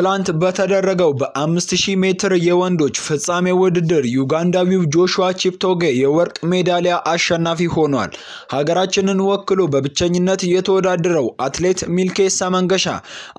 ትላንት በተደረገው በ5000 ሜትር የወንዶች ፍጻሜ ውድድር ዩጋንዳዊው ጆሹዋ ቺፕቶጌ የወርቅ ሜዳሊያ አሸናፊ ሆኗል። ሀገራችንን ወክሎ በብቸኝነት የተወዳደረው አትሌት ሚልኬሳ መንገሻ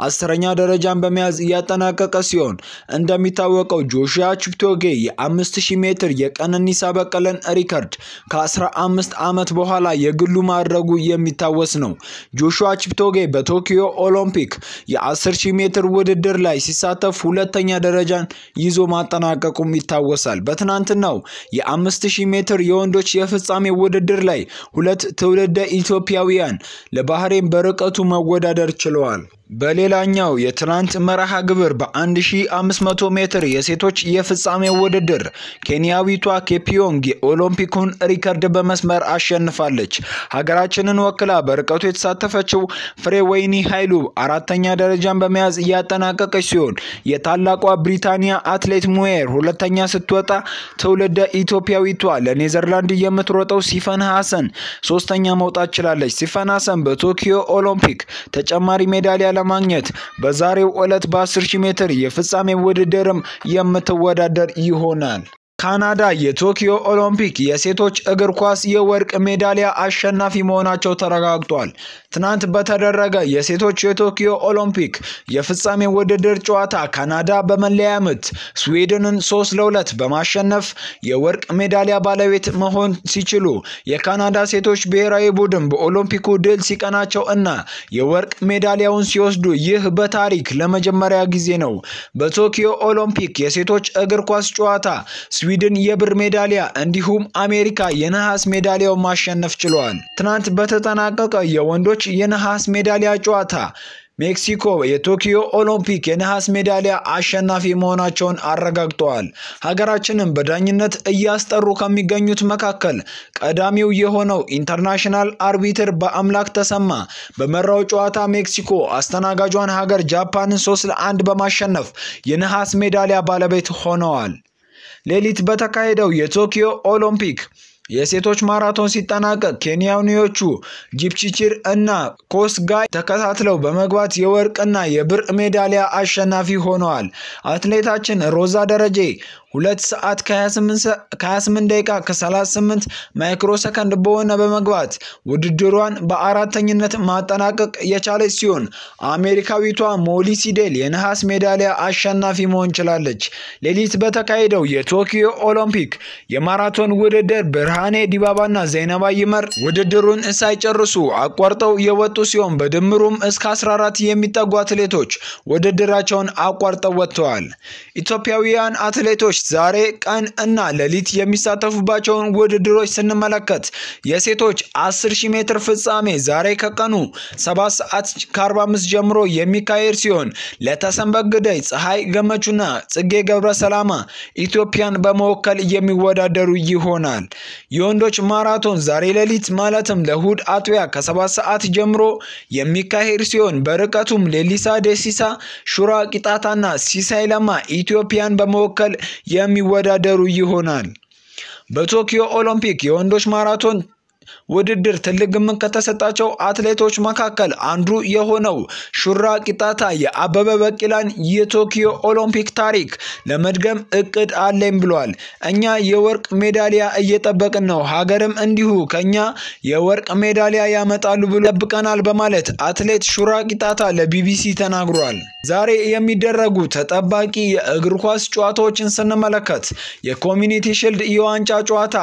አስረኛ ደረጃን በመያዝ እያጠናቀቀ ሲሆን እንደሚታወቀው ጆሹዋ ቺፕቶጌ የ5000 ሜትር የቀነኒሳ በቀለን ሪከርድ ከ15 ዓመት በኋላ የግሉ ማድረጉ የሚታወስ ነው። ጆሹዋ ቺፕቶጌ በቶኪዮ ኦሎምፒክ የ10000 ሜትር ውድድር ላይ ላይ ሲሳተፍ ሁለተኛ ደረጃን ይዞ ማጠናቀቁም ይታወሳል። በትናንትናው የ5000 ሜትር የወንዶች የፍጻሜ ውድድር ላይ ሁለት ትውልደ ኢትዮጵያውያን ለባህሬን በርቀቱ መወዳደር ችለዋል። በሌላኛው የትናንት መርሃ ግብር በ1500 ሜትር የሴቶች የፍጻሜ ውድድር ኬንያዊቷ ኬፒዮንግ የኦሎምፒኩን ሪከርድ በመስመር አሸንፋለች። ሀገራችንን ወክላ በርቀቱ የተሳተፈችው ፍሬ ወይኒ ኃይሉ አራተኛ ደረጃን በመያዝ እያጠናቀቀች ሲሆን የታላቋ ብሪታንያ አትሌት ሙዌር ሁለተኛ ስትወጣ፣ ትውልደ ኢትዮጵያዊቷ ለኔዘርላንድ የምትሮጠው ሲፈን ሐሰን ሶስተኛ መውጣት ችላለች። ሲፈን ሐሰን በቶኪዮ ኦሎምፒክ ተጨማሪ ሜዳሊያ ለማግኘት በዛሬው ዕለት በ10 ሜትር የፍጻሜ ውድድርም የምትወዳደር ይሆናል። ካናዳ የቶኪዮ ኦሎምፒክ የሴቶች እግር ኳስ የወርቅ ሜዳሊያ አሸናፊ መሆናቸው ተረጋግጧል። ትናንት በተደረገ የሴቶች የቶኪዮ ኦሎምፒክ የፍጻሜ ውድድር ጨዋታ ካናዳ በመለያ ምት ስዊድንን ሶስት ለሁለት በማሸነፍ የወርቅ ሜዳሊያ ባለቤት መሆን ሲችሉ የካናዳ ሴቶች ብሔራዊ ቡድን በኦሎምፒኩ ድል ሲቀናቸው እና የወርቅ ሜዳሊያውን ሲወስዱ ይህ በታሪክ ለመጀመሪያ ጊዜ ነው። በቶኪዮ ኦሎምፒክ የሴቶች እግር ኳስ ጨዋታ ስዊድን የብር ሜዳሊያ እንዲሁም አሜሪካ የነሐስ ሜዳሊያውን ማሸነፍ ችለዋል። ትናንት በተጠናቀቀ የወንዶች ሴቶች የነሐስ ሜዳሊያ ጨዋታ ሜክሲኮ የቶኪዮ ኦሎምፒክ የነሐስ ሜዳሊያ አሸናፊ መሆናቸውን አረጋግጠዋል። ሀገራችንም በዳኝነት እያስጠሩ ከሚገኙት መካከል ቀዳሚው የሆነው ኢንተርናሽናል አርቢትር በአምላክ ተሰማ በመራው ጨዋታ ሜክሲኮ አስተናጋጇን ሀገር ጃፓንን ሶስት ለአንድ በማሸነፍ የነሐስ ሜዳሊያ ባለቤት ሆነዋል። ሌሊት በተካሄደው የቶኪዮ ኦሎምፒክ የሴቶች ማራቶን ሲጠናቀቅ ኬንያዊዎቹ ጂፕቺችር እና ኮስጋይ ተከታትለው በመግባት የወርቅና የብር ሜዳሊያ አሸናፊ ሆነዋል። አትሌታችን ሮዛ ደረጄ ሁለት ሰዓት ከ28 ደቂቃ ከ38 ማይክሮ ሰከንድ በሆነ በመግባት ውድድሯን በአራተኝነት ማጠናቀቅ የቻለች ሲሆን አሜሪካዊቷ ሞሊ ሲዴል የነሐስ ሜዳሊያ አሸናፊ መሆን ችላለች። ሌሊት በተካሄደው የቶኪዮ ኦሎምፒክ የማራቶን ውድድር ብርሃኔ ዲባባና ዘይነባ ይመር ውድድሩን ሳይጨርሱ አቋርጠው የወጡ ሲሆን በድምሩም እስከ 14 የሚጠጉ አትሌቶች ውድድራቸውን አቋርጠው ወጥተዋል። ኢትዮጵያውያን አትሌቶች ዛሬ ቀን እና ሌሊት የሚሳተፉባቸውን ውድድሮች ስንመለከት የሴቶች 10 ሺ ሜትር ፍጻሜ ዛሬ ከቀኑ 7 ሰዓት ከ45 ጀምሮ የሚካሄድ ሲሆን ለተሰንበት ግዳይ ፀሐይ ገመቹና ጽጌ ገብረ ሰላማ ኢትዮጵያን በመወከል የሚወዳደሩ ይሆናል። የወንዶች ማራቶን ዛሬ ሌሊት ማለትም ለእሁድ አጥቢያ ከ7 ሰዓት ጀምሮ የሚካሄድ ሲሆን በርቀቱም ሌሊሳ ደሲሳ፣ ሹራ ቂጣታና ሲሳይ ለማ ኢትዮጵያን በመወከል የሚወዳደሩ ይሆናል። በቶኪዮ ኦሎምፒክ የወንዶች ማራቶን ውድድር ትልቅ ግምት ከተሰጣቸው አትሌቶች መካከል አንዱ የሆነው ሹራ ቂጣታ የአበበ በቂላን የቶኪዮ ኦሎምፒክ ታሪክ ለመድገም እቅድ አለኝ ብሏል። እኛ የወርቅ ሜዳሊያ እየጠበቅን ነው፣ ሀገርም እንዲሁ ከኛ የወርቅ ሜዳሊያ ያመጣሉ ብሎ ጠብቀናል በማለት አትሌት ሹራ ቂጣታ ለቢቢሲ ተናግሯል። ዛሬ የሚደረጉ ተጠባቂ የእግር ኳስ ጨዋታዎችን ስንመለከት የኮሚኒቲ ሽልድ የዋንጫ ጨዋታ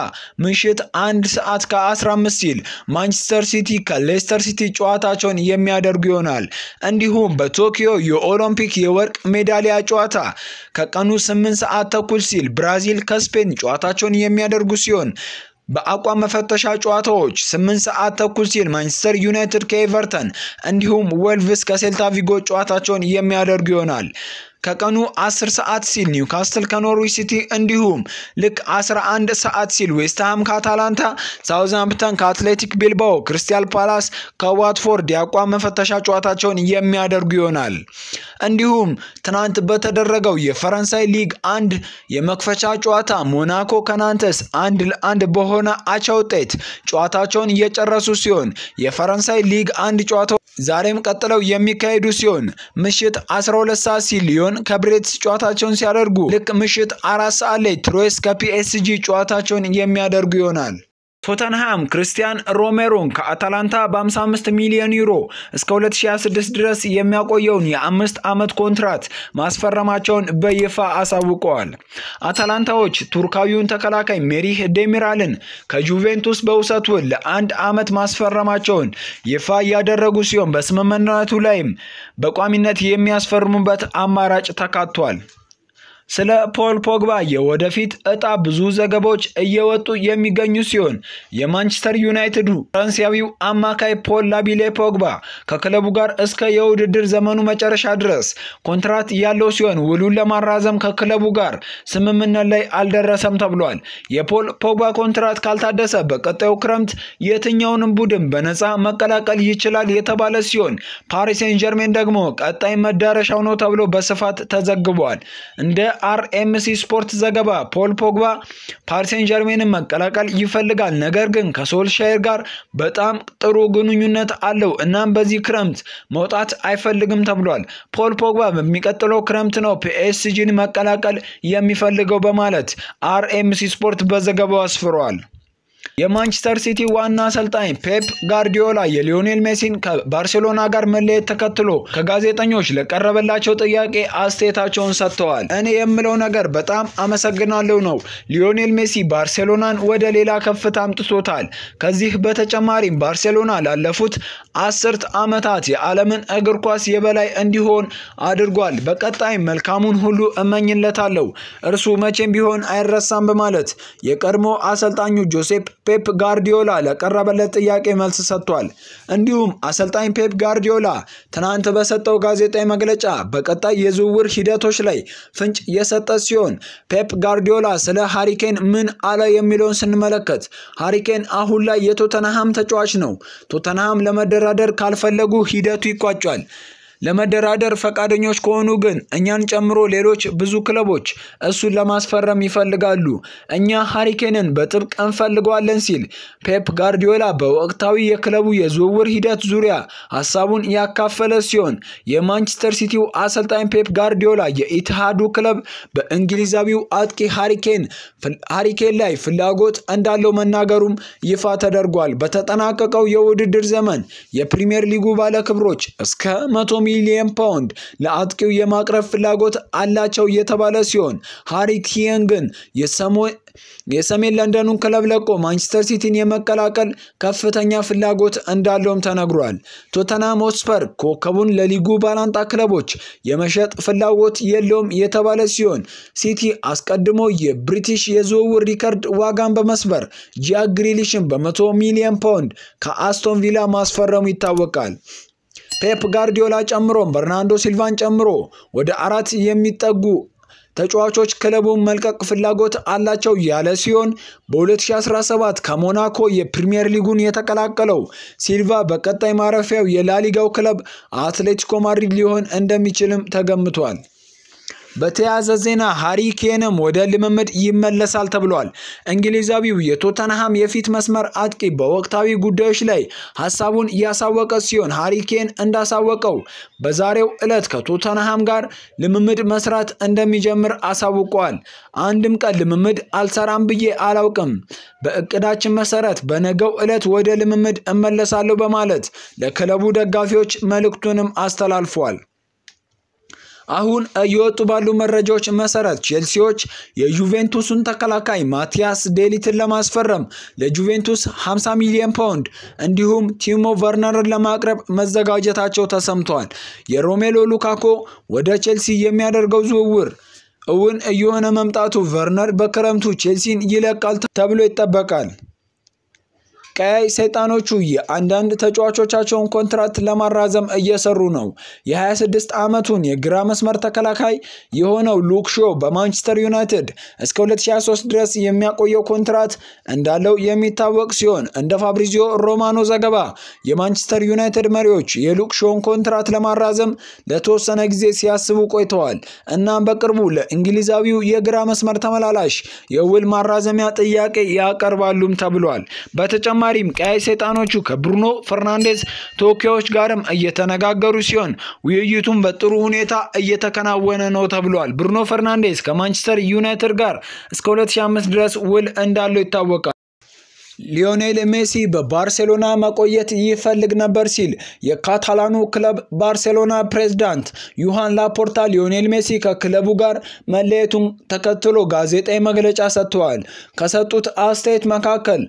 ምሽት አንድ ሰዓት ከ15 ሲል ማንቸስተር ሲቲ ከሌስተር ሲቲ ጨዋታቸውን የሚያደርጉ ይሆናል። እንዲሁም በቶኪዮ የኦሎምፒክ የወርቅ ሜዳሊያ ጨዋታ ከቀኑ 8 ሰዓት ተኩል ሲል ብራዚል ከስፔን ጨዋታቸውን የሚያደርጉ ሲሆን በአቋም መፈተሻ ጨዋታዎች ስምንት ሰዓት ተኩል ሲል ማንቸስተር ዩናይትድ ከኤቨርተን እንዲሁም ወልቭስ ከሴልታ ቪጎ ጨዋታቸውን የሚያደርጉ ይሆናል። ከቀኑ 10 ሰዓት ሲል ኒውካስትል ከኖርዊች ሲቲ እንዲሁም ልክ 11 ሰዓት ሲል ዌስትሃም ከአታላንታ፣ ሳውዝሃምፕተን ከአትሌቲክ ቢልባኦ፣ ክሪስታል ፓላስ ከዋትፎርድ የአቋም መፈተሻ ጨዋታቸውን የሚያደርጉ ይሆናል። እንዲሁም ትናንት በተደረገው የፈረንሳይ ሊግ አንድ የመክፈቻ ጨዋታ ሞናኮ ከናንተስ አንድ ለአንድ በሆነ አቻ ውጤት ጨዋታቸውን እየጨረሱ ሲሆን የፈረንሳይ ሊግ አንድ ጨዋታ ዛሬም ቀጥለው የሚካሄዱ ሲሆን ምሽት 12 ሰዓት ሲል ሲሆን ከብሬትስ ጨዋታቸውን ሲያደርጉ ልክ ምሽት አራት ሰዓት ላይ ትሮይስ ከፒኤስጂ ጨዋታቸውን የሚያደርጉ ይሆናል። ቶተንሃም ክርስቲያን ሮሜሮን ከአታላንታ በ55 ሚሊዮን ዩሮ እስከ 2026 ድረስ የሚያቆየውን የአምስት ዓመት ኮንትራት ማስፈረማቸውን በይፋ አሳውቀዋል። አታላንታዎች ቱርካዊውን ተከላካይ ሜሪህ ዴሚራልን ከጁቬንቱስ በውሰት ውል ለአንድ ዓመት ማስፈረማቸውን ይፋ እያደረጉ ሲሆን በስምምነቱ ላይም በቋሚነት የሚያስፈርሙበት አማራጭ ተካቷል። ስለ ፖል ፖግባ የወደፊት እጣ ብዙ ዘገባዎች እየወጡ የሚገኙ ሲሆን የማንቸስተር ዩናይትዱ ፈረንሳያዊው አማካይ ፖል ላቢሌ ፖግባ ከክለቡ ጋር እስከ የውድድር ዘመኑ መጨረሻ ድረስ ኮንትራት ያለው ሲሆን ውሉን ለማራዘም ከክለቡ ጋር ስምምነት ላይ አልደረሰም ተብሏል። የፖል ፖግባ ኮንትራት ካልታደሰ በቀጣዩ ክረምት የትኛውንም ቡድን በነፃ መቀላቀል ይችላል የተባለ ሲሆን ፓሪስ ሴን ጀርሜን ደግሞ ቀጣይ መዳረሻው ነው ተብሎ በስፋት ተዘግቧል። እንደ የአርኤምሲ ስፖርት ዘገባ ፖል ፖግባ ፓሪሴን ጀርሜንን መቀላቀል ይፈልጋል፣ ነገር ግን ከሶልሻየር ጋር በጣም ጥሩ ግንኙነት አለው፣ እናም በዚህ ክረምት መውጣት አይፈልግም ተብሏል። ፖል ፖግባ በሚቀጥለው ክረምት ነው ፒኤስጂን መቀላቀል የሚፈልገው በማለት አርኤምሲ ስፖርት በዘገባው አስፍሯል። የማንቸስተር ሲቲ ዋና አሰልጣኝ ፔፕ ጋርዲዮላ የሊዮኔል ሜሲን ከባርሴሎና ጋር መለየት ተከትሎ ከጋዜጠኞች ለቀረበላቸው ጥያቄ አስተያየታቸውን ሰጥተዋል። እኔ የምለው ነገር በጣም አመሰግናለሁ ነው። ሊዮኔል ሜሲ ባርሴሎናን ወደ ሌላ ከፍታ አምጥቶታል። ከዚህ በተጨማሪም ባርሴሎና ላለፉት አስርት ዓመታት የዓለምን እግር ኳስ የበላይ እንዲሆን አድርጓል። በቀጣይ መልካሙን ሁሉ እመኝለታለሁ። እርሱ መቼም ቢሆን አይረሳም በማለት የቀድሞ አሰልጣኙ ጆሴፕ ፔፕ ጋርዲዮላ ለቀረበለት ጥያቄ መልስ ሰጥቷል። እንዲሁም አሰልጣኝ ፔፕ ጋርዲዮላ ትናንት በሰጠው ጋዜጣዊ መግለጫ በቀጣይ የዝውውር ሂደቶች ላይ ፍንጭ የሰጠ ሲሆን ፔፕ ጋርዲዮላ ስለ ሃሪኬን ምን አለ የሚለውን ስንመለከት ሃሪኬን አሁን ላይ የቶተናሃም ተጫዋች ነው። ቶተናሃም ለመደራደር ካልፈለጉ ሂደቱ ይቋጫል። ለመደራደር ፈቃደኞች ከሆኑ ግን እኛን ጨምሮ ሌሎች ብዙ ክለቦች እሱን ለማስፈረም ይፈልጋሉ። እኛ ሃሪኬንን በጥብቅ እንፈልገዋለን ሲል ፔፕ ጋርዲዮላ በወቅታዊ የክለቡ የዝውውር ሂደት ዙሪያ ሀሳቡን ያካፈለ ሲሆን የማንቸስተር ሲቲው አሰልጣኝ ፔፕ ጋርዲዮላ የኢትሃዱ ክለብ በእንግሊዛዊው አጥቂ ሃሪኬን ሃሪኬን ላይ ፍላጎት እንዳለው መናገሩም ይፋ ተደርጓል። በተጠናቀቀው የውድድር ዘመን የፕሪምየር ሊጉ ባለክብሮች እስከ መቶ ሚሊየን ፓውንድ ለአጥቂው የማቅረብ ፍላጎት አላቸው የተባለ ሲሆን ሃሪ ኬን ግን የሰሜን ለንደኑን ክለብ ለቆ ማንቸስተር ሲቲን የመቀላቀል ከፍተኛ ፍላጎት እንዳለውም ተነግሯል። ቶተናም ሆትስፐር ኮከቡን ለሊጉ ባላንጣ ክለቦች የመሸጥ ፍላጎት የለውም የተባለ ሲሆን ሲቲ አስቀድሞ የብሪቲሽ የዝውውር ሪከርድ ዋጋን በመስበር ጃክ ግሪሊሽን በመቶ ሚሊዮን ፓውንድ ከአስቶን ቪላ ማስፈረሙ ይታወቃል። ፔፕ ጋርዲዮላ ጨምሮ በርናንዶ ሲልቫን ጨምሮ ወደ አራት የሚጠጉ ተጫዋቾች ክለቡን መልቀቅ ፍላጎት አላቸው ያለ ሲሆን በ2017 ከሞናኮ የፕሪምየር ሊጉን የተቀላቀለው ሲልቫ በቀጣይ ማረፊያው የላሊጋው ክለብ አትሌቲኮ ማድሪድ ሊሆን እንደሚችልም ተገምቷል። በተያያዘ ዜና ሃሪ ኬንም ወደ ልምምድ ይመለሳል ተብሏል። እንግሊዛዊው የቶተንሃም የፊት መስመር አጥቂ በወቅታዊ ጉዳዮች ላይ ሀሳቡን እያሳወቀ ሲሆን ሃሪ ኬን እንዳሳወቀው በዛሬው ዕለት ከቶተንሃም ጋር ልምምድ መስራት እንደሚጀምር አሳውቋል። አንድም ቀን ልምምድ አልሰራም ብዬ አላውቅም። በእቅዳችን መሰረት በነገው ዕለት ወደ ልምምድ እመለሳለሁ በማለት ለክለቡ ደጋፊዎች መልእክቱንም አስተላልፏል። አሁን እየወጡ ባሉ መረጃዎች መሰረት ቼልሲዎች የዩቬንቱስን ተከላካይ ማቲያስ ዴሊትን ለማስፈረም ለጁቬንቱስ 50 ሚሊዮን ፓውንድ እንዲሁም ቲሞ ቨርነርን ለማቅረብ መዘጋጀታቸው ተሰምተዋል። የሮሜሎ ሉካኮ ወደ ቼልሲ የሚያደርገው ዝውውር እውን እየሆነ መምጣቱ ቨርነር በክረምቱ ቼልሲን ይለቃል ተብሎ ይጠበቃል። ቀያይ ሰይጣኖቹ የአንዳንድ ተጫዋቾቻቸውን ኮንትራት ለማራዘም እየሰሩ ነው። የ26 ዓመቱን የግራ መስመር ተከላካይ የሆነው ሉክ ሾ በማንቸስተር ዩናይትድ እስከ 2023 ድረስ የሚያቆየው ኮንትራት እንዳለው የሚታወቅ ሲሆን እንደ ፋብሪዚዮ ሮማኖ ዘገባ የማንቸስተር ዩናይትድ መሪዎች የሉክ ሾውን ኮንትራት ለማራዘም ለተወሰነ ጊዜ ሲያስቡ ቆይተዋል። እናም በቅርቡ ለእንግሊዛዊው የግራ መስመር ተመላላሽ የውል ማራዘሚያ ጥያቄ ያቀርባሉም ተብሏል። በተጨማ በተጨማሪም ቀያይ ሰይጣኖቹ ከብሩኖ ፈርናንዴዝ ተወካዮች ጋርም እየተነጋገሩ ሲሆን ውይይቱም በጥሩ ሁኔታ እየተከናወነ ነው ተብሏል። ብሩኖ ፈርናንዴዝ ከማንቸስተር ዩናይትድ ጋር እስከ 2005 ድረስ ውል እንዳለው ይታወቃል። ሊዮኔል ሜሲ በባርሴሎና መቆየት ይፈልግ ነበር ሲል የካታላኑ ክለብ ባርሴሎና ፕሬዝዳንት ዩሃን ላፖርታ ሊዮኔል ሜሲ ከክለቡ ጋር መለየቱን ተከትሎ ጋዜጣዊ መግለጫ ሰጥተዋል። ከሰጡት አስተያየት መካከል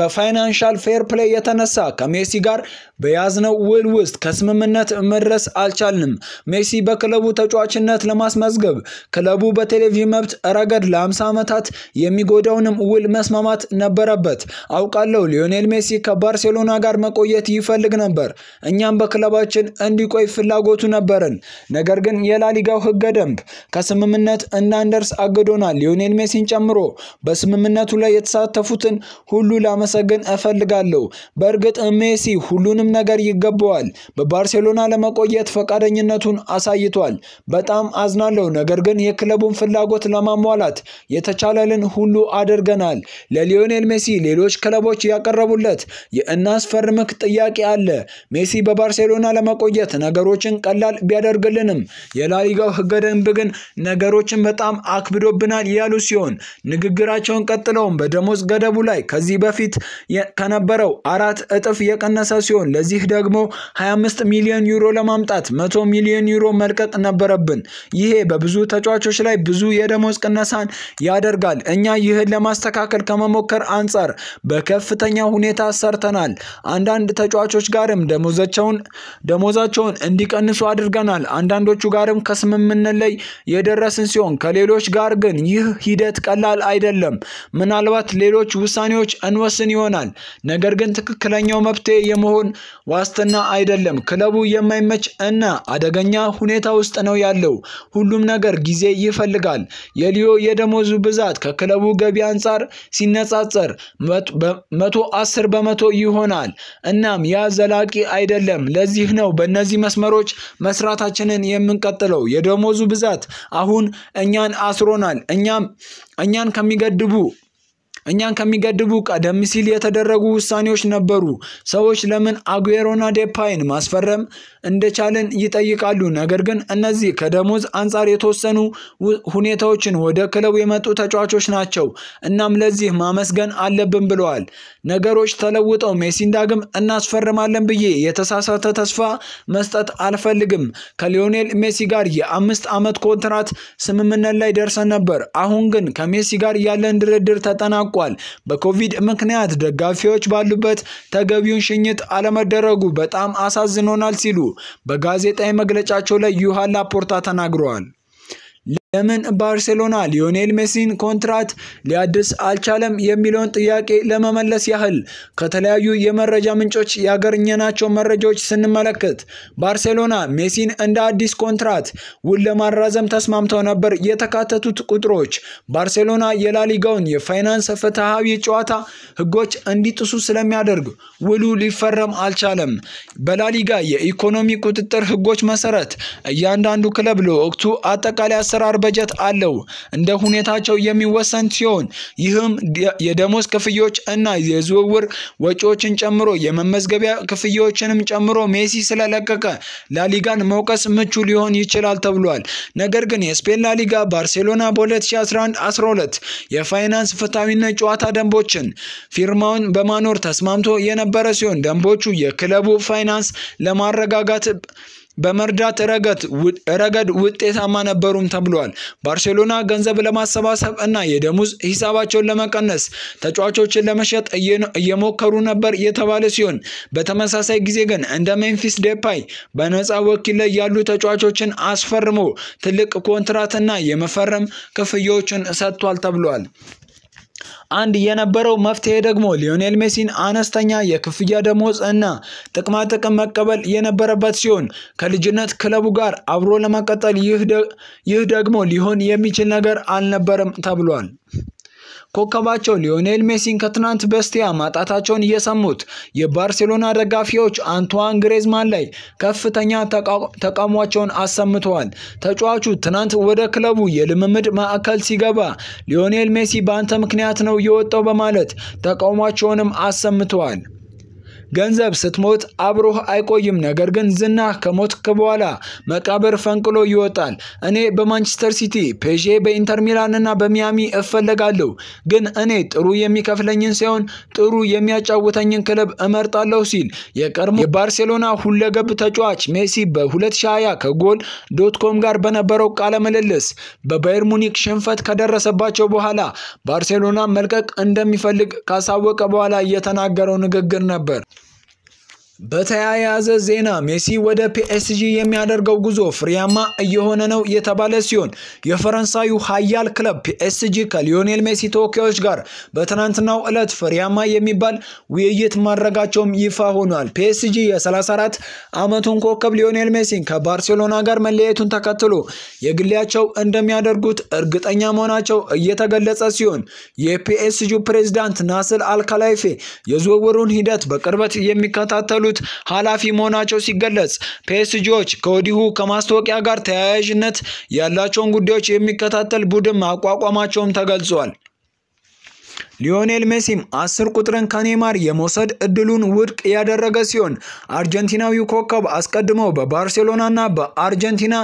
በፋይናንሻል ፌር ፕሌይ የተነሳ ከሜሲ ጋር በያዝነው ውል ውስጥ ከስምምነት መድረስ አልቻልንም። ሜሲ በክለቡ ተጫዋችነት ለማስመዝገብ ክለቡ በቴሌቪዥን መብት ረገድ ለ50 ዓመታት የሚጎዳውንም ውል መስማማት ነበረበት። አለበት። አውቃለሁ ሊዮኔል ሜሲ ከባርሴሎና ጋር መቆየት ይፈልግ ነበር። እኛም በክለባችን እንዲቆይ ፍላጎቱ ነበርን። ነገር ግን የላሊጋው ህገ ደንብ ከስምምነት እንዳንደርስ አግዶናል። ሊዮኔል ሜሲን ጨምሮ በስምምነቱ ላይ የተሳተፉትን ሁሉ ላመሰግን እፈልጋለሁ። በእርግጥ ሜሲ ሁሉንም ነገር ይገባዋል። በባርሴሎና ለመቆየት ፈቃደኝነቱን አሳይቷል። በጣም አዝናለሁ። ነገር ግን የክለቡን ፍላጎት ለማሟላት የተቻለልን ሁሉ አድርገናል። ለሊዮኔል ሜሲ ሌሎች ክለቦች ያቀረቡለት የእናስፈርምክ ጥያቄ አለ። ሜሲ በባርሴሎና ለመቆየት ነገሮችን ቀላል ቢያደርግልንም የላሊጋው ህገ ደንብ ግን ነገሮችን በጣም አክብዶብናል ያሉ ሲሆን ንግግራቸውን ቀጥለውም በደሞዝ ገደቡ ላይ ከዚህ በፊት ከነበረው አራት እጥፍ የቀነሰ ሲሆን ለዚህ ደግሞ 25 ሚሊዮን ዩሮ ለማምጣት 100 ሚሊዮን ዩሮ መልቀቅ ነበረብን። ይሄ በብዙ ተጫዋቾች ላይ ብዙ የደሞዝ ቅነሳን ያደርጋል። እኛ ይህን ለማስተካከል ከመሞከር አንጻር ጋር በከፍተኛ ሁኔታ ሰርተናል። አንዳንድ ተጫዋቾች ጋርም ደሞዛቸውን ደሞዛቸውን እንዲቀንሱ አድርገናል። አንዳንዶቹ ጋርም ከስምምነት ላይ የደረስን ሲሆን ከሌሎች ጋር ግን ይህ ሂደት ቀላል አይደለም። ምናልባት ሌሎች ውሳኔዎች እንወስን ይሆናል። ነገር ግን ትክክለኛው መፍትሄ የመሆን ዋስትና አይደለም። ክለቡ የማይመች እና አደገኛ ሁኔታ ውስጥ ነው ያለው። ሁሉም ነገር ጊዜ ይፈልጋል። የሊዮ የደሞዙ ብዛት ከክለቡ ገቢ አንጻር ሲነጻጸር መቶ አስር በመቶ ይሆናል። እናም ያ ዘላቂ አይደለም። ለዚህ ነው በእነዚህ መስመሮች መስራታችንን የምንቀጥለው። የደሞዙ ብዛት አሁን እኛን አስሮናል። እኛም እኛን ከሚገድቡ እኛን ከሚገድቡ ቀደም ሲል የተደረጉ ውሳኔዎች ነበሩ። ሰዎች ለምን አጉዌሮና ዴፓይን ማስፈረም እንደቻልን ይጠይቃሉ። ነገር ግን እነዚህ ከደሞዝ አንጻር የተወሰኑ ሁኔታዎችን ወደ ክለቡ የመጡ ተጫዋቾች ናቸው። እናም ለዚህ ማመስገን አለብን ብለዋል። ነገሮች ተለውጠው ሜሲን ዳግም እናስፈርማለን ብዬ የተሳሳተ ተስፋ መስጠት አልፈልግም። ከሊዮኔል ሜሲ ጋር የአምስት ዓመት ኮንትራት ስምምነት ላይ ደርሰን ነበር። አሁን ግን ከሜሲ ጋር ያለን ድርድር ተጠናቁ ታውቋል። በኮቪድ ምክንያት ደጋፊዎች ባሉበት ተገቢውን ሽኝት አለመደረጉ በጣም አሳዝኖናል ሲሉ በጋዜጣዊ መግለጫቸው ላይ ዩሃን ላፖርታ ተናግረዋል። ለምን ባርሴሎና ሊዮኔል ሜሲን ኮንትራት ሊያድስ አልቻለም የሚለውን ጥያቄ ለመመለስ ያህል ከተለያዩ የመረጃ ምንጮች ያገኘናቸው መረጃዎች ስንመለከት ባርሴሎና ሜሲን እንደ አዲስ ኮንትራት ውል ለማራዘም ተስማምተው ነበር። የተካተቱት ቁጥሮች ባርሴሎና የላሊጋውን የፋይናንስ ፍትሐዊ ጨዋታ ህጎች እንዲጥሱ ስለሚያደርግ ውሉ ሊፈረም አልቻለም። በላሊጋ የኢኮኖሚ ቁጥጥር ህጎች መሰረት እያንዳንዱ ክለብ ለወቅቱ አጠቃላይ አሰራር በጀት አለው እንደ ሁኔታቸው የሚወሰን ሲሆን ይህም የደሞዝ ክፍያዎች እና የዝውውር ወጪዎችን ጨምሮ የመመዝገቢያ ክፍያዎችንም ጨምሮ ሜሲ ስለለቀቀ ላሊጋን መውቀስ ምቹ ሊሆን ይችላል ተብሏል። ነገር ግን የስፔን ላሊጋ ባርሴሎና በ2011-12 የፋይናንስ ፍትሐዊነት ጨዋታ ደንቦችን ፊርማውን በማኖር ተስማምቶ የነበረ ሲሆን ደንቦቹ የክለቡ ፋይናንስ ለማረጋጋት በመርዳት ረገድ ውጤታማ ነበሩም ተብሏል። ባርሴሎና ገንዘብ ለማሰባሰብ እና የደሞዝ ሂሳባቸውን ለመቀነስ ተጫዋቾችን ለመሸጥ እየሞከሩ ነበር የተባለ ሲሆን በተመሳሳይ ጊዜ ግን እንደ ሜምፊስ ዴፓይ በነፃ ወኪል ላይ ያሉ ተጫዋቾችን አስፈርሞ ትልቅ ኮንትራትና የመፈረም ክፍያዎችን ሰጥቷል ተብሏል። አንድ የነበረው መፍትሄ ደግሞ ሊዮኔል ሜሲን አነስተኛ የክፍያ ደሞዝ እና ጥቅማጥቅም መቀበል የነበረበት ሲሆን ከልጅነት ክለቡ ጋር አብሮ ለመቀጠል ይህ ደግሞ ሊሆን የሚችል ነገር አልነበረም ተብሏል። ኮከባቸው ሊዮኔል ሜሲን ከትናንት በስቲያ ማጣታቸውን እየሰሙት የባርሴሎና ደጋፊዎች አንቷን ግሬዝማን ላይ ከፍተኛ ተቃውሟቸውን አሰምተዋል። ተጫዋቹ ትናንት ወደ ክለቡ የልምምድ ማዕከል ሲገባ ሊዮኔል ሜሲ በአንተ ምክንያት ነው የወጣው በማለት ተቃውሟቸውንም አሰምተዋል። ገንዘብ ስትሞት አብሮህ አይቆይም። ነገር ግን ዝና ከሞትክ በኋላ መቃብር ፈንቅሎ ይወጣል። እኔ በማንቸስተር ሲቲ፣ ፔዤ በኢንተር ሚላን እና በሚያሚ እፈለጋለሁ። ግን እኔ ጥሩ የሚከፍለኝን ሳይሆን ጥሩ የሚያጫውተኝን ክለብ እመርጣለሁ ሲል የቀድሞ የባርሴሎና ሁለገብ ተጫዋች ሜሲ በ2020 ከጎል ዶትኮም ጋር በነበረው ቃለ ምልልስ በባየር ሙኒክ ሽንፈት ከደረሰባቸው በኋላ ባርሴሎና መልቀቅ እንደሚፈልግ ካሳወቀ በኋላ የተናገረው ንግግር ነበር። በተያያዘ ዜና ሜሲ ወደ ፒኤስጂ የሚያደርገው ጉዞ ፍሬያማ እየሆነ ነው የተባለ ሲሆን የፈረንሳዩ ሀያል ክለብ ፒኤስጂ ከሊዮኔል ሜሲ ተወካዮች ጋር በትናንትናው ዕለት ፍሬያማ የሚባል ውይይት ማድረጋቸውም ይፋ ሆኗል። ፒኤስጂ የ34 ዓመቱን ኮከብ ሊዮኔል ሜሲን ከባርሴሎና ጋር መለያየቱን ተከትሎ የግሌያቸው እንደሚያደርጉት እርግጠኛ መሆናቸው እየተገለጸ ሲሆን የፒኤስጂ ፕሬዝዳንት ናስል አልካላይፌ የዝውውሩን ሂደት በቅርበት የሚከታተሉ የሚሉት ኃላፊ መሆናቸው ሲገለጽ ፒኤስጂዎች ከወዲሁ ከማስታወቂያ ጋር ተያያዥነት ያላቸውን ጉዳዮች የሚከታተል ቡድን ማቋቋማቸውም ተገልጿል። ሊዮኔል ሜሲም አስር ቁጥርን ከኔማር የመውሰድ እድሉን ውድቅ ያደረገ ሲሆን አርጀንቲናዊው ኮከብ አስቀድሞ በባርሴሎናና በአርጀንቲና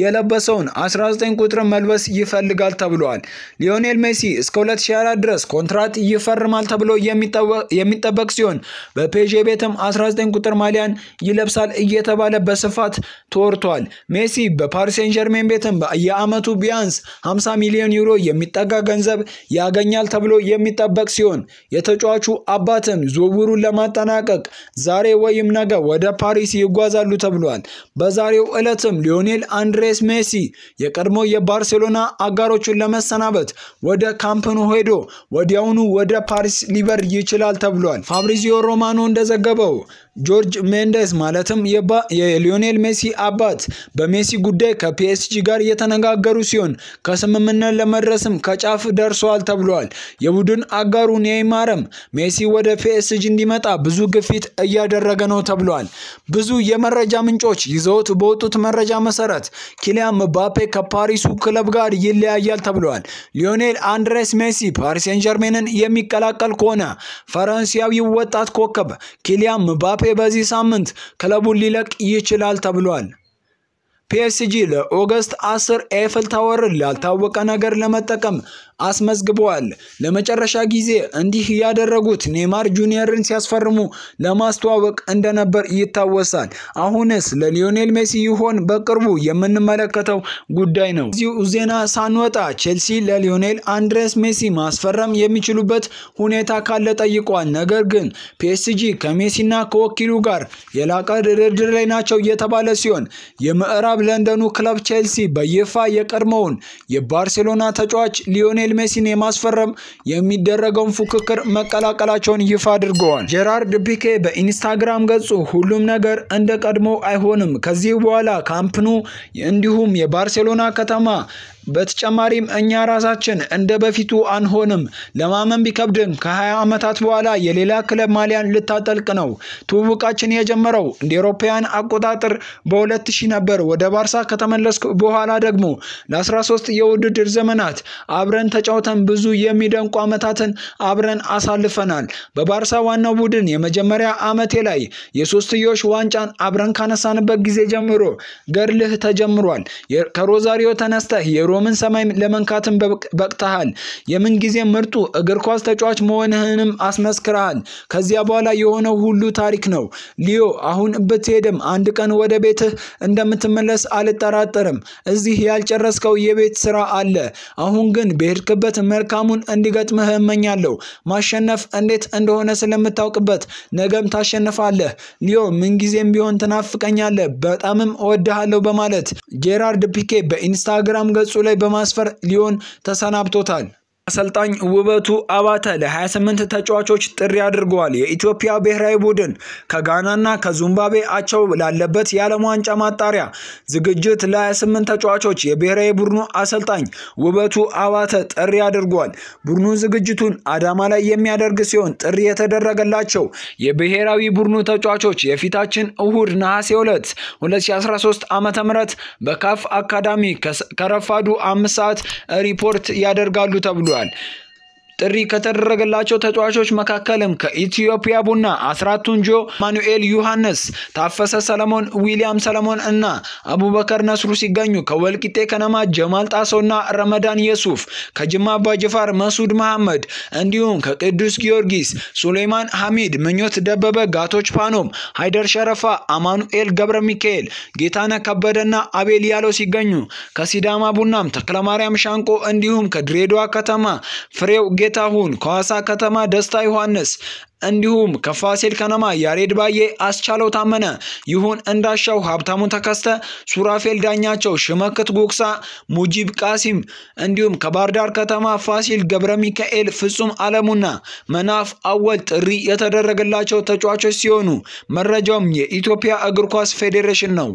የለበሰውን 19 ቁጥርን መልበስ ይፈልጋል ተብሏል። ሊዮኔል ሜሲ እስከ 2024 ድረስ ኮንትራት ይፈርማል ተብሎ የሚጠበቅ ሲሆን በፔዤ ቤትም 19 ቁጥር ማሊያን ይለብሳል እየተባለ በስፋት ተወርቷል። ሜሲ በፓሪሴን ጀርሜን ቤትም የአመቱ ቢያንስ 50 ሚሊዮን ዩሮ የሚጠጋ ገንዘብ ያገኛል ተብሎ የሚጠ የሚጠበቅ ሲሆን የተጫዋቹ አባትም ዝውውሩን ለማጠናቀቅ ዛሬ ወይም ነገ ወደ ፓሪስ ይጓዛሉ ተብሏል። በዛሬው ዕለትም ሊዮኔል አንድሬስ ሜሲ የቀድሞ የባርሴሎና አጋሮቹን ለመሰናበት ወደ ካምፕኑ ሄዶ ወዲያውኑ ወደ ፓሪስ ሊበር ይችላል ተብሏል። ፋብሪዚዮ ሮማኖ እንደዘገበው ጆርጅ ሜንደስ ማለትም የሊዮኔል ሜሲ አባት በሜሲ ጉዳይ ከፒኤስጂ ጋር የተነጋገሩ ሲሆን ከስምምነት ለመድረስም ከጫፍ ደርሰዋል ተብሏል። የቡድን አጋሩ ኔይማርም ሜሲ ወደ ፒኤስጂ እንዲመጣ ብዙ ግፊት እያደረገ ነው ተብሏል። ብዙ የመረጃ ምንጮች ይዘውት በወጡት መረጃ መሰረት ኪሊያን ምባፔ ከፓሪሱ ክለብ ጋር ይለያያል ተብሏል። ሊዮኔል አንድሬስ ሜሲ ፓሪስ ሴንት ጀርሜንን የሚቀላቀል ከሆነ ፈረንሳዊው ወጣት ኮከብ ኪሊያን ምባፔ በዚህ ሳምንት ክለቡን ሊለቅ ይችላል ተብሏል። ፒኤስጂ ለኦገስት 10 ኤፍል ታወርን ላልታወቀ ነገር ለመጠቀም አስመዝግበዋል። ለመጨረሻ ጊዜ እንዲህ ያደረጉት ኔማር ጁኒየርን ሲያስፈርሙ ለማስተዋወቅ እንደነበር ይታወሳል። አሁንስ ለሊዮኔል ሜሲ ይሆን በቅርቡ የምንመለከተው ጉዳይ ነው። እዚሁ ዜና ሳንወጣ ቼልሲ ለሊዮኔል አንድሬስ ሜሲ ማስፈረም የሚችሉበት ሁኔታ ካለ ጠይቋል። ነገር ግን ፒኤስጂ ከሜሲና ከወኪሉ ጋር የላቀ ድርድር ላይ ናቸው እየተባለ ሲሆን የምዕራብ ለንደኑ ክለብ ቼልሲ በይፋ የቀድሞውን የባርሴሎና ተጫዋች ሊዮኔል ሊዮኔል ሜሲን የማስፈረም የሚደረገውን ፉክክር መቀላቀላቸውን ይፋ አድርገዋል። ጀራርድ ፒኬ በኢንስታግራም ገጹ ሁሉም ነገር እንደ ቀድሞ አይሆንም፣ ከዚህ በኋላ ካምፕኑ እንዲሁም የባርሴሎና ከተማ በተጨማሪም እኛ ራሳችን እንደ በፊቱ አንሆንም። ለማመን ቢከብድም ከ20 ዓመታት በኋላ የሌላ ክለብ ማሊያን ልታጠልቅ ነው። ትውውቃችን የጀመረው እንደ ኤሮፓውያን አቆጣጠር በ2000 ነበር። ወደ ባርሳ ከተመለስኩ በኋላ ደግሞ ለ13 የውድድር ዘመናት አብረን ተጫውተን ብዙ የሚደንቁ ዓመታትን አብረን አሳልፈናል። በባርሳ ዋናው ቡድን የመጀመሪያ ዓመቴ ላይ የሶስትዮሽ ዋንጫን አብረን ካነሳንበት ጊዜ ጀምሮ ገድልህ ተጀምሯል። ከሮዛሪዮ ተነስተህ ሮምን ሰማይ ለመንካትም በቅተሃል። ጊዜ ምርጡ እግር ኳስ ተጫዋች መሆንህንም አስመስክረሃል። ከዚያ በኋላ የሆነው ሁሉ ታሪክ ነው። ሊዮ አሁን ብትሄድም አንድ ቀን ወደ ቤትህ እንደምትመለስ አልጠራጠርም። እዚህ ያልጨረስከው የቤት ስራ አለ። አሁን ግን በሄድክበት መልካሙን እንዲገጥምህ እመኛለሁ። ማሸነፍ እንዴት እንደሆነ ስለምታውቅበት ነገም ታሸንፋለህ። ሊዮ ምንጊዜም ቢሆን ትናፍቀኛለህ፣ በጣምም እወድሃለሁ በማለት ጄራርድ ፒኬ በኢንስታግራም ገጹ ላይ በማስፈር ሊዮን ተሰናብቶታል። አሰልጣኝ ውበቱ አባተ ለ28 ተጫዋቾች ጥሪ አድርገዋል። የኢትዮጵያ ብሔራዊ ቡድን ከጋናና ከዙምባቤ አቸው ላለበት የዓለም ዋንጫ ማጣሪያ ዝግጅት ለ28 ተጫዋቾች የብሔራዊ ቡድኑ አሰልጣኝ ውበቱ አባተ ጥሪ አድርጓል። ቡድኑ ዝግጅቱን አዳማ ላይ የሚያደርግ ሲሆን ጥሪ የተደረገላቸው የብሔራዊ ቡድኑ ተጫዋቾች የፊታችን እሁድ ነሐሴ 2 2013 ዓ ም በካፍ አካዳሚ ከረፋዱ አምስት ሰዓት ሪፖርት ያደርጋሉ ተብሏል። everyone. ጥሪ ከተደረገላቸው ተጫዋቾች መካከልም ከኢትዮጵያ ቡና አስራት ቱንጆ፣ ማኑኤል ዮሐንስ፣ ታፈሰ ሰለሞን፣ ዊሊያም ሰለሞን እና አቡበከር ነስሩ ሲገኙ ከወልቂጤ ከነማ ጀማል ጣሰውና ረመዳን የሱፍ፣ ከጅማ አባጅፋር መሱድ መሐመድ እንዲሁም ከቅዱስ ጊዮርጊስ ሱሌይማን ሐሚድ፣ ምኞት ደበበ፣ ጋቶች ፓኖም፣ ሃይደር ሸረፋ፣ አማኑኤል ገብረ ሚካኤል፣ ጌታነ ከበደና አቤል ያሎ ሲገኙ ከሲዳማ ቡናም ተክለማርያም ሻንቆ እንዲሁም ከድሬዳዋ ከተማ ፍሬው ጌታሁን፣ ከሐዋሳ ከተማ ደስታ ዮሐንስ እንዲሁም ከፋሲል ከነማ ያሬድ ባዬ፣ አስቻለው ታመነ፣ ይሁን እንዳሻው፣ ሀብታሙ ተከስተ፣ ሱራፌል ዳኛቸው፣ ሽመክት ጉክሳ፣ ሙጂብ ቃሲም እንዲሁም ከባህር ዳር ከተማ ፋሲል ገብረ ሚካኤል፣ ፍጹም አለሙና መናፍ አወል ጥሪ የተደረገላቸው ተጫዋቾች ሲሆኑ መረጃውም የኢትዮጵያ እግር ኳስ ፌዴሬሽን ነው።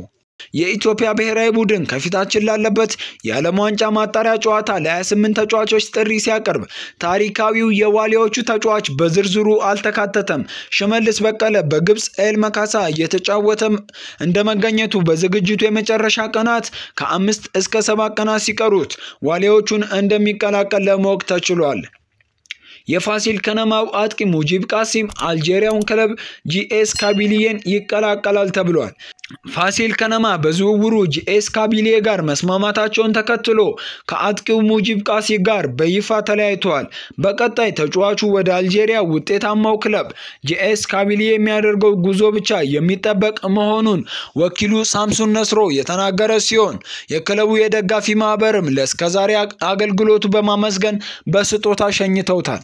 የኢትዮጵያ ብሔራዊ ቡድን ከፊታችን ላለበት የዓለም ዋንጫ ማጣሪያ ጨዋታ ለ28 ተጫዋቾች ጥሪ ሲያቀርብ ታሪካዊው የዋሊያዎቹ ተጫዋች በዝርዝሩ አልተካተተም። ሽመልስ በቀለ በግብፅ ኤል መካሳ እየተጫወተም እንደ መገኘቱ በዝግጅቱ የመጨረሻ ቀናት ከአምስት እስከ ሰባት ቀናት ሲቀሩት ዋሊያዎቹን እንደሚቀላቀል ለማወቅ ተችሏል። የፋሲል ከነማው አጥቂ ሙጂብ ቃሲም አልጄሪያውን ክለብ ጂኤስ ካቢሊየን ይቀላቀላል ተብሏል። ፋሲል ከነማ በዝውውሩ ጂኤስ ካቢሌ ጋር መስማማታቸውን ተከትሎ ከአጥቂው ሙጂብ ቃሲ ጋር በይፋ ተለያይተዋል። በቀጣይ ተጫዋቹ ወደ አልጄሪያ ውጤታማው ክለብ ጂኤስ ካቢሌ የሚያደርገው ጉዞ ብቻ የሚጠበቅ መሆኑን ወኪሉ ሳምሱን ነስሮ የተናገረ ሲሆን የክለቡ የደጋፊ ማህበርም ለእስከዛሬ አገልግሎቱ በማመስገን በስጦታ ሸኝተውታል።